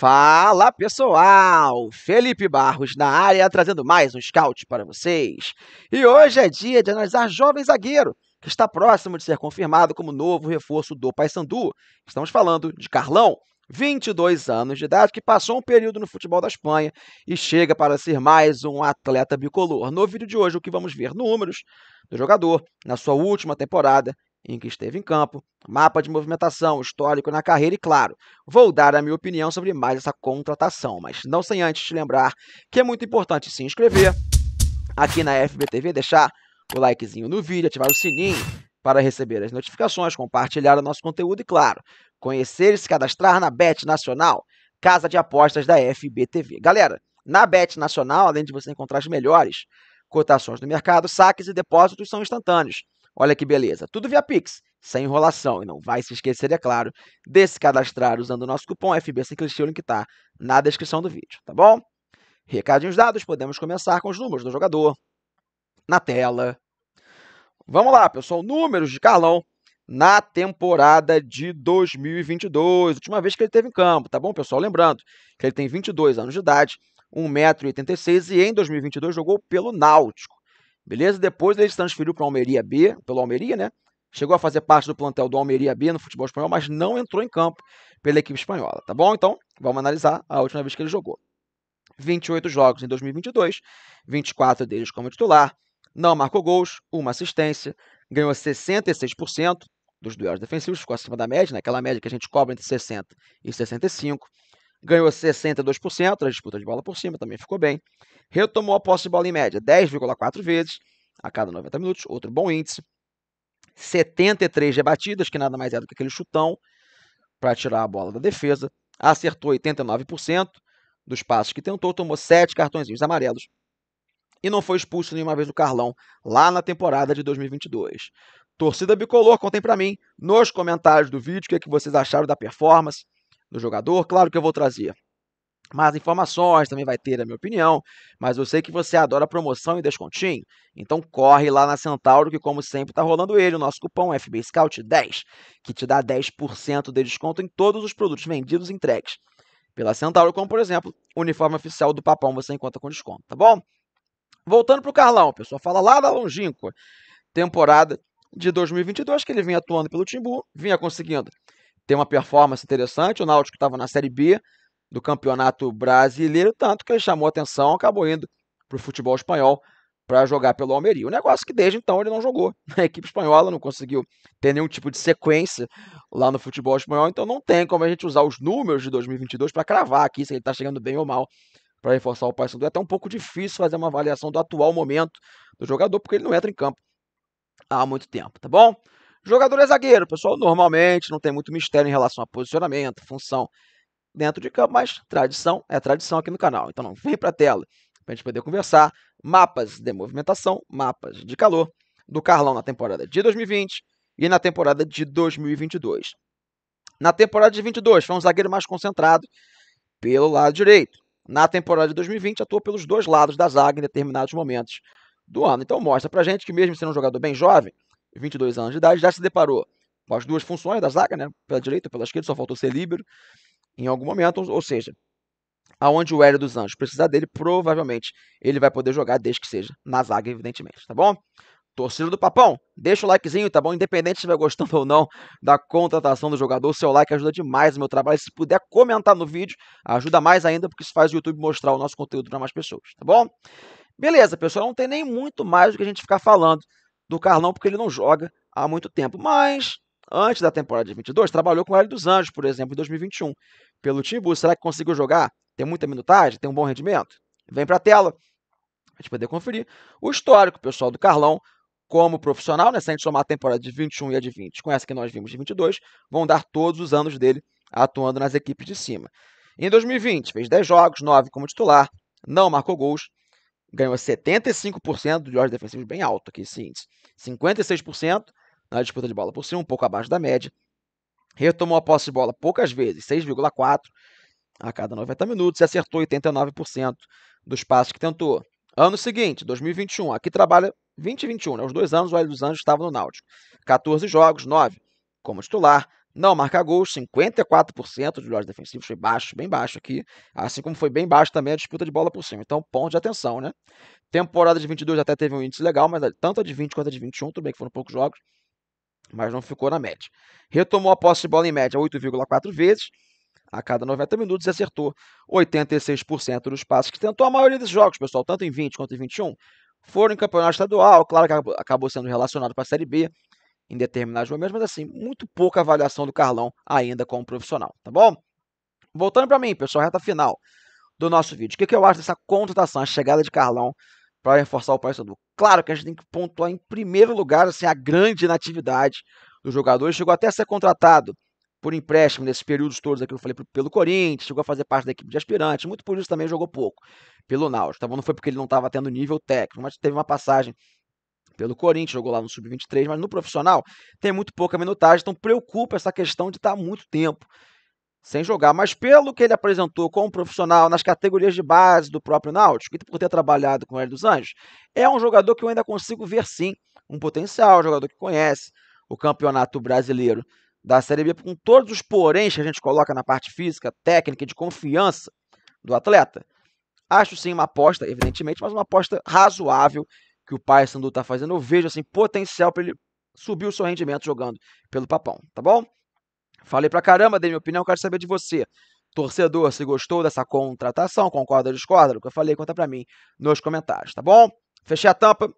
Fala pessoal, Felipe Barros na área trazendo mais um scout para vocês. E hoje é dia de analisar jovem zagueiro que está próximo de ser confirmado como novo reforço do Paysandu. Estamos falando de Carlão, 22 anos de idade, que passou um período no futebol da Espanha e chega para ser mais um atleta bicolor. No vídeo de hoje, o que vamos ver números do jogador na sua última temporada em que esteve em campo, mapa de movimentação, histórico na carreira e, claro, vou dar a minha opinião sobre mais essa contratação, mas não sem antes te lembrar que é muito importante se inscrever aqui na FBTV, deixar o likezinho no vídeo, ativar o sininho para receber as notificações, compartilhar o nosso conteúdo e, claro, conhecer e se cadastrar na Bet Nacional, casa de apostas da FBTV. Galera, na Bet Nacional, além de você encontrar as melhores cotações do mercado, saques e depósitos são instantâneos Olha que beleza. Tudo via Pix, sem enrolação. E não vai se esquecer, é claro, de se cadastrar usando o nosso cupom FB sem clichê, o link está na descrição do vídeo, tá bom? Recadinhos dados, podemos começar com os números do jogador na tela. Vamos lá, pessoal. Números de Carlão na temporada de 2022. Última vez que ele teve em campo, tá bom, pessoal? Lembrando que ele tem 22 anos de idade, 1,86m e em 2022 jogou pelo Náutico. Beleza? Depois ele se transferiu para o Almeria B, pelo Almeria, né? Chegou a fazer parte do plantel do Almeria B no futebol espanhol, mas não entrou em campo pela equipe espanhola, tá bom? Então, vamos analisar a última vez que ele jogou. 28 jogos em 2022, 24 deles como titular, não marcou gols, uma assistência, ganhou 66% dos duelos defensivos, ficou acima da média, naquela né? média que a gente cobra entre 60 e 65, ganhou 62% nas disputa de bola por cima, também ficou bem. Retomou a posse de bola em média 10,4 vezes a cada 90 minutos, outro bom índice. 73 rebatidas, que nada mais é do que aquele chutão para tirar a bola da defesa. Acertou 89% dos passes que tentou, tomou 7 cartõezinhos amarelos e não foi expulso nenhuma vez do Carlão lá na temporada de 2022. Torcida bicolor, contem para mim nos comentários do vídeo o que, é que vocês acharam da performance do jogador, claro que eu vou trazer mais informações, também vai ter a minha opinião, mas eu sei que você adora promoção e descontinho, então corre lá na Centauro que como sempre está rolando ele, o nosso cupom FB Scout 10, que te dá 10% de desconto em todos os produtos vendidos e entregues pela Centauro, como por exemplo, o uniforme oficial do Papão você encontra com desconto, tá bom? Voltando pro Carlão, pessoal, fala lá da longínqua temporada de 2022 que ele vinha atuando pelo Timbu, vinha conseguindo tem uma performance interessante. O Náutico estava na Série B do Campeonato Brasileiro, tanto que ele chamou atenção, acabou indo para o futebol espanhol para jogar pelo Almeria. O negócio é que desde então ele não jogou. A equipe espanhola não conseguiu ter nenhum tipo de sequência lá no futebol espanhol, então não tem como a gente usar os números de 2022 para cravar aqui se ele está chegando bem ou mal para reforçar o Paysandu. É até um pouco difícil fazer uma avaliação do atual momento do jogador, porque ele não entra em campo há muito tempo, tá bom? Jogador é zagueiro, pessoal normalmente não tem muito mistério em relação a posicionamento, função dentro de campo, mas tradição é tradição aqui no canal. Então não vem para a tela para a gente poder conversar. Mapas de movimentação, mapas de calor do Carlão na temporada de 2020 e na temporada de 2022. Na temporada de 22 foi um zagueiro mais concentrado pelo lado direito. Na temporada de 2020 atuou pelos dois lados da zaga em determinados momentos do ano. Então mostra pra gente que mesmo sendo um jogador bem jovem, 22 anos de idade, já se deparou com as duas funções da zaga, né? pela direita e pela esquerda, só faltou ser líbero em algum momento, ou seja, aonde o Hélio dos Anjos precisar dele, provavelmente ele vai poder jogar, desde que seja na zaga, evidentemente, tá bom? Torcida do Papão, deixa o likezinho, tá bom? Independente se estiver gostando ou não da contratação do jogador, seu like ajuda demais o meu trabalho. Se puder comentar no vídeo, ajuda mais ainda, porque isso faz o YouTube mostrar o nosso conteúdo para mais pessoas, tá bom? Beleza, pessoal, não tem nem muito mais do que a gente ficar falando do Carlão, porque ele não joga há muito tempo. Mas, antes da temporada de 22, trabalhou com o Hélio dos Anjos, por exemplo, em 2021, pelo Timbu. Será que conseguiu jogar? Tem muita minutagem? Tem um bom rendimento? Vem para a tela, a gente poder conferir o histórico pessoal do Carlão como profissional, né? Se a gente somar a temporada de 21 e a de 20 com essa que nós vimos de 22, vão dar todos os anos dele atuando nas equipes de cima. Em 2020, fez 10 jogos, 9 como titular, não marcou gols ganhou 75% de yards defensivos, bem alto aqui esse índice. 56% na disputa de bola por cima, um pouco abaixo da média. Retomou a posse de bola poucas vezes, 6,4 a cada 90 minutos, e acertou 89% dos passos que tentou. Ano seguinte, 2021, aqui trabalha 2021, né? Os dois anos o Hélio dos Anjos estava no Náutico. 14 jogos, 9 como titular, não marca gols, 54% de duelos defensivos, foi baixo, bem baixo aqui, assim como foi bem baixo também a disputa de bola por cima. Então, ponto de atenção, né? Temporada de 22 até teve um índice legal, mas tanto a de 20 quanto a de 21, tudo bem que foram poucos jogos, mas não ficou na média. Retomou a posse de bola em média 8,4 vezes a cada 90 minutos e acertou 86% dos passes que tentou. A maioria desses jogos, pessoal, tanto em 20 quanto em 21, foram em campeonato estadual, claro que acabou sendo relacionado para a Série B, em determinados momentos, mas assim, muito pouca avaliação do Carlão ainda como profissional, tá bom? Voltando para mim, pessoal, reta final do nosso vídeo. O que, que eu acho dessa contratação, a chegada de Carlão para reforçar o Paysandu? Claro que a gente tem que pontuar em primeiro lugar assim, a grande inatividade do jogador. Ele chegou até a ser contratado por empréstimo nesses períodos todos aqui eu falei pelo Corinthians, chegou a fazer parte da equipe de aspirantes, muito por isso também jogou pouco pelo Náutico, tá bom? Não foi porque ele não estava tendo nível técnico, mas teve uma passagem pelo Corinthians, jogou lá no Sub-23, mas no profissional tem muito pouca minutagem, então preocupa essa questão de estar tá muito tempo sem jogar. Mas pelo que ele apresentou como profissional nas categorias de base do próprio Náutico, e por ter trabalhado com o Hélio dos Anjos, é um jogador que eu ainda consigo ver sim um potencial, um jogador que conhece o campeonato brasileiro da Série B, com todos os poréns que a gente coloca na parte física, técnica e de confiança do atleta. Acho sim uma aposta, evidentemente, mas uma aposta razoável que o pai Sandu está fazendo, eu vejo assim potencial para ele subir o seu rendimento jogando pelo Papão, tá bom? Falei pra caramba, dei minha opinião, quero saber de você. Torcedor, se gostou dessa contratação, concorda ou discorda? O que eu falei, conta pra mim nos comentários, tá bom? Fechei a tampa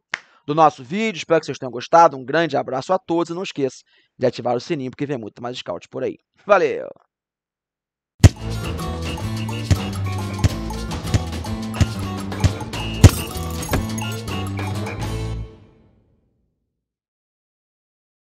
do nosso vídeo, espero que vocês tenham gostado. Um grande abraço a todos e não esqueça de ativar o sininho, porque vem muito mais scout por aí. Valeu!